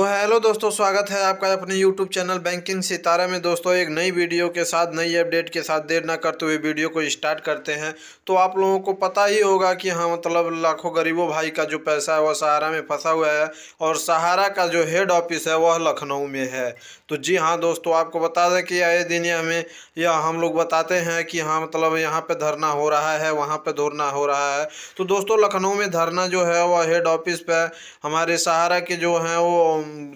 तो हेलो दोस्तों स्वागत है आपका अपने यूट्यूब चैनल बैंकिंग सितारा में दोस्तों एक नई वीडियो के साथ नई अपडेट के साथ देर ना करते हुए वीडियो को स्टार्ट करते हैं तो आप लोगों को पता ही होगा कि हाँ मतलब लाखों गरीबों भाई का जो पैसा है वह सहारा में फंसा हुआ है और सहारा का जो हेड ऑफिस है वह लखनऊ में है तो जी हाँ दोस्तों आपको बता दें कि आए दिन हमें यह हम लोग बताते हैं कि हाँ मतलब यहाँ पर धरना हो रहा है वहाँ पर धरना हो रहा है तो दोस्तों लखनऊ में धरना जो है वह हेड ऑफिस पर हमारे सहारा के जो हैं वो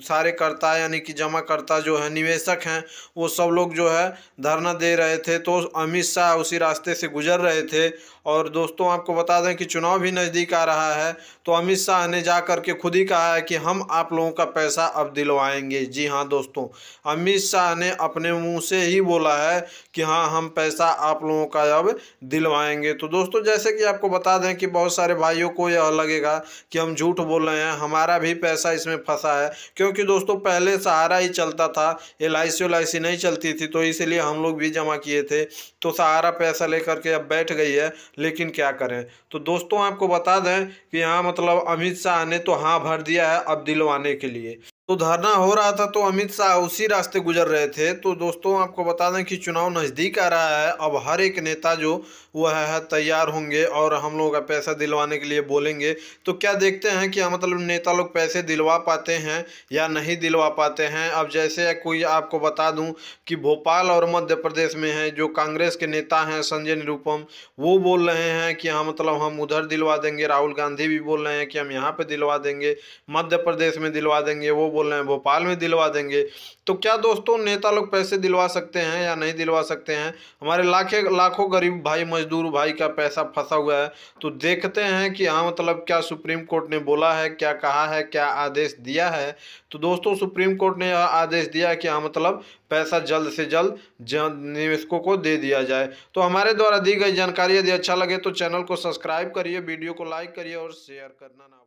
सारे कर्ता यानी कि जमाकर्ता जो है निवेशक हैं वो सब लोग जो है धरना दे रहे थे तो अमित शाह उसी रास्ते से गुजर रहे थे और दोस्तों आपको बता दें कि चुनाव भी नज़दीक आ रहा है तो अमित शाह ने जा कर के खुद ही कहा है कि हम आप लोगों का पैसा अब दिलवाएंगे जी हाँ दोस्तों अमित शाह ने अपने मुँह से ही बोला है कि हाँ हम पैसा आप लोगों का अब दिलवाएंगे तो दोस्तों जैसे कि आपको बता दें कि बहुत सारे भाइयों को यह लगेगा कि हम झूठ बोल रहे हैं हमारा भी पैसा इसमें फंसा है क्योंकि दोस्तों पहले सहारा ही चलता था एल आई सी नहीं चलती थी तो इसीलिए हम लोग भी जमा किए थे तो सहारा पैसा लेकर के अब बैठ गई है लेकिन क्या करें तो दोस्तों आपको बता दें कि यहाँ मतलब अमित शाह ने तो हाँ भर दिया है अब दिलवाने के लिए तो धरना हो रहा था तो अमित शाह उसी रास्ते गुजर रहे थे तो दोस्तों आपको बता दें कि चुनाव नज़दीक आ रहा है अब हर एक नेता जो वह है तैयार होंगे और हम लोगों का पैसा दिलवाने के लिए बोलेंगे तो क्या देखते हैं कि मतलब नेता लोग पैसे दिलवा पाते हैं या नहीं दिलवा पाते हैं अब जैसे कोई आपको बता दूँ कि भोपाल और मध्य प्रदेश में है जो कांग्रेस के नेता हैं संजय निरूपम वो बोल रहे हैं कि हाँ मतलब हम उधर दिलवा देंगे राहुल गांधी भी बोल रहे हैं कि हम यहाँ पर दिलवा देंगे मध्य प्रदेश में दिलवा देंगे वो बोल रहे हैं भोपाल में दिलवा देंगे तो क्या दोस्तों नेता लोग पैसे दिलवा सकते हैं या नहीं दिलवा सकते हैं हमारे लाखे लाखों गरीब भाई मजदूर भाई का पैसा फंसा हुआ है तो देखते हैं कि हाँ मतलब क्या सुप्रीम कोर्ट ने बोला है क्या कहा है क्या आदेश दिया है तो दोस्तों सुप्रीम कोर्ट ने यह आदेश दिया कि हाँ मतलब पैसा जल्द से जल्द निवेशकों को दे दिया जाए तो हमारे द्वारा दी गई जानकारी यदि अच्छा लगे तो चैनल को सब्सक्राइब करिए वीडियो को लाइक करिए और शेयर करना ना